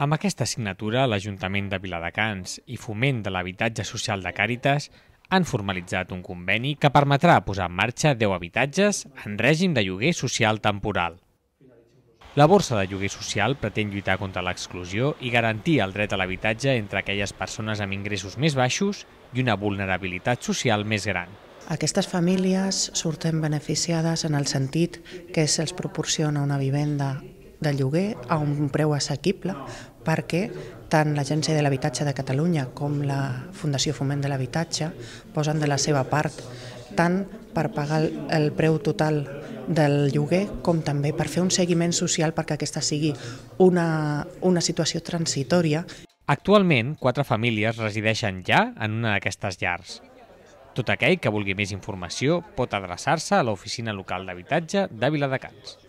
Amb aquesta signatura, l'Ajuntament de Viladecans i Foment de l'Habitatge Social de Càritas han formalitzat un conveni que permetrà posar en marxa 10 habitatges en règim de lloguer social temporal. La Borsa de Lloguer Social pretén lluitar contra l'exclusió i garantir el dret a l'habitatge entre aquelles persones amb ingressos més baixos i una vulnerabilitat social més gran. Aquestes famílies surten beneficiades en el sentit que se'ls proporciona una vivenda de lloguer a un preu assequible perquè tant l'Agència de l'Habitatge de Catalunya com la Fundació Foment de l'Habitatge posen de la seva part tant per pagar el preu total del lloguer com també per fer un seguiment social perquè aquesta sigui una, una situació transitòria. Actualment, quatre famílies resideixen ja en una d'aquestes llars. Tot aquell que vulgui més informació pot adreçar-se a l'oficina local d'habitatge de Viladecans.